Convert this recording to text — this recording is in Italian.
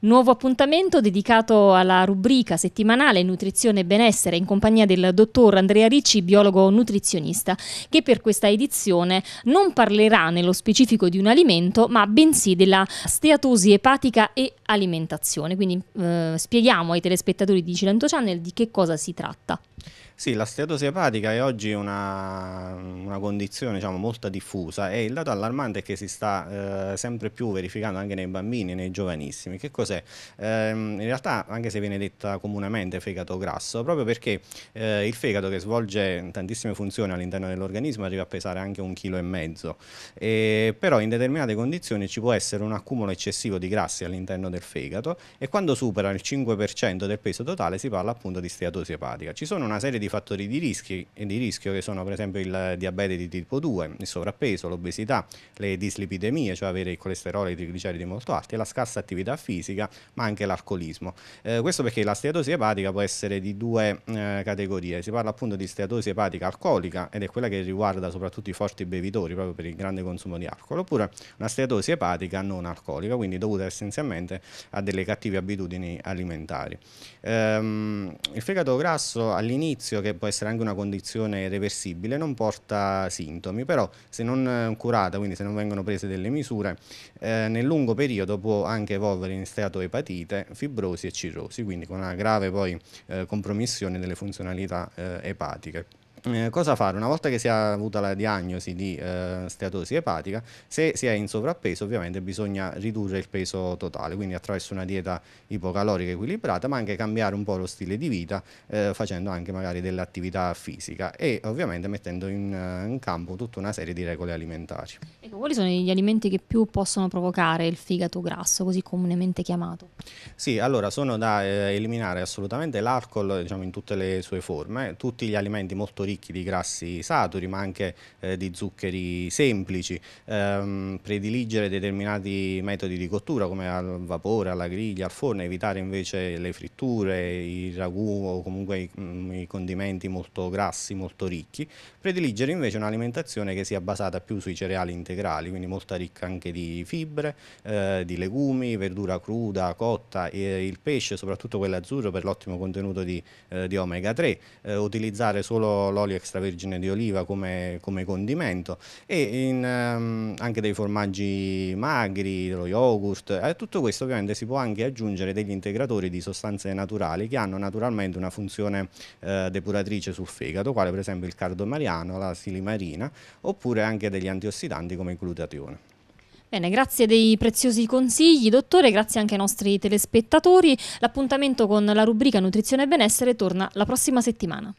Nuovo appuntamento dedicato alla rubrica settimanale Nutrizione e Benessere in compagnia del dottor Andrea Ricci, biologo nutrizionista, che per questa edizione non parlerà nello specifico di un alimento, ma bensì della steatosi epatica e alimentazione. Quindi eh, spieghiamo ai telespettatori di Cilento Channel di che cosa si tratta. Sì, la steatosi epatica è oggi una, una condizione diciamo, molto diffusa e il dato allarmante è che si sta eh, sempre più verificando anche nei bambini e nei giovanissimi. Che cos'è? Eh, in realtà, anche se viene detta comunemente fegato grasso, proprio perché eh, il fegato che svolge tantissime funzioni all'interno dell'organismo arriva a pesare anche un chilo e mezzo, e, però in determinate condizioni ci può essere un accumulo eccessivo di grassi all'interno del fegato e quando supera il 5% del peso totale si parla appunto di steatosi epatica. Ci sono una serie di di fattori di, rischi, di rischio che sono per esempio il diabete di tipo 2, il sovrappeso, l'obesità, le dislipidemie, cioè avere il colesterolo e i trigliceridi molto alti, la scarsa attività fisica, ma anche l'alcolismo. Eh, questo perché la steatosi epatica può essere di due eh, categorie, si parla appunto di steatosi epatica alcolica ed è quella che riguarda soprattutto i forti bevitori proprio per il grande consumo di alcol, oppure una steatosi epatica non alcolica, quindi dovuta essenzialmente a delle cattive abitudini alimentari. Ehm, il fegato grasso all'inizio giudizio, che può essere anche una condizione reversibile, non porta sintomi, però se non eh, curata, quindi se non vengono prese delle misure, eh, nel lungo periodo può anche evolvere in steatoepatite, fibrosi e cirrosi, quindi con una grave poi, eh, compromissione delle funzionalità eh, epatiche. Eh, cosa fare? Una volta che si è avuta la diagnosi di eh, steatosi epatica, se si è in sovrappeso ovviamente bisogna ridurre il peso totale, quindi attraverso una dieta ipocalorica equilibrata, ma anche cambiare un po' lo stile di vita, eh, facendo anche magari dell'attività fisica e ovviamente mettendo in, eh, in campo tutta una serie di regole alimentari. Ecco, quali sono gli alimenti che più possono provocare il fegato grasso, così comunemente chiamato? Sì, allora sono da eh, eliminare assolutamente l'alcol diciamo, in tutte le sue forme, tutti gli alimenti molto ricchi di grassi saturi, ma anche eh, di zuccheri semplici, ehm, prediligere determinati metodi di cottura come al vapore, alla griglia, al forno, evitare invece le fritture, i ragù o comunque i, mh, mm, i condimenti molto grassi, molto ricchi, prediligere invece un'alimentazione che sia basata più sui cereali integrali integrali, quindi molto ricca anche di fibre, eh, di legumi, verdura cruda, cotta, e il pesce, soprattutto quello azzurro per l'ottimo contenuto di, eh, di omega 3, eh, utilizzare solo l'olio extravergine di oliva come, come condimento e in, ehm, anche dei formaggi magri, lo yogurt, a eh, tutto questo ovviamente si può anche aggiungere degli integratori di sostanze naturali che hanno naturalmente una funzione eh, depuratrice sul fegato, quale per esempio il cardo mariano, la silimarina, oppure anche degli antiossidanti come come glutatione. Bene, grazie dei preziosi consigli, dottore, grazie anche ai nostri telespettatori. L'appuntamento con la rubrica Nutrizione e Benessere torna la prossima settimana.